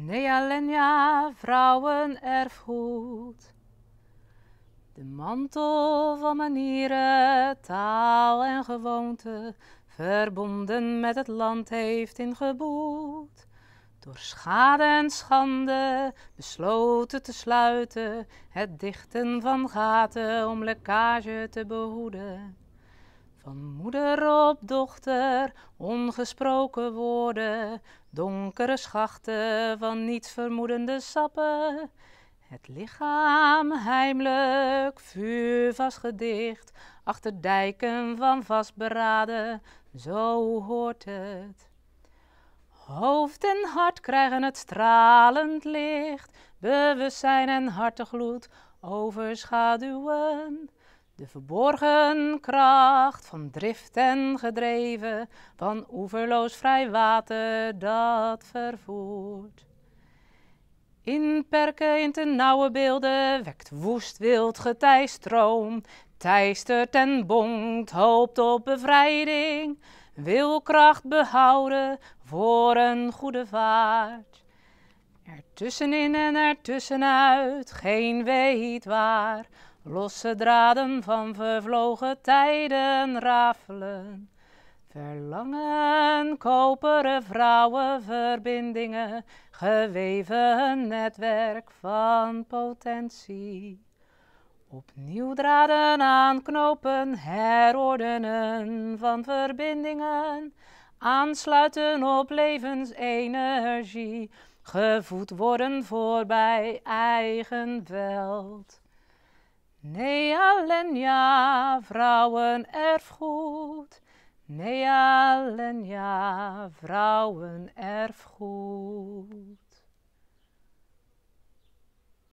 Nee, alleen ja, vrouwenerfgoed. De mantel van manieren, taal en gewoonte, verbonden met het land heeft ingeboet. Door schade en schande besloten te sluiten, het dichten van gaten om lekkage te behoeden. Van moeder op dochter, ongesproken woorden, donkere schachten van niet vermoedende sappen. Het lichaam heimelijk, vuurvast gedicht, achter dijken van vastberaden, zo hoort het. Hoofd en hart krijgen het stralend licht, bewustzijn en hartegloed overschaduwen. De verborgen kracht van drift en gedreven, van oeverloos vrij water dat vervoert. Inperken in te nauwe beelden wekt woest wild getijstroom, Tijstert en bonkt, hoopt op bevrijding, wil kracht behouden voor een goede vaart. Ertussenin en ertussenuit, geen weet waar, Losse draden van vervlogen tijden rafelen. Verlangen, koperen vrouwenverbindingen, geweven netwerk van potentie. Opnieuw draden aanknopen, herordenen van verbindingen, aansluiten op levensenergie, gevoed worden voorbij eigen veld. Nee ja vrouwen nee Nee, vrouwenerfgoed. ja vrouwen erfgoed.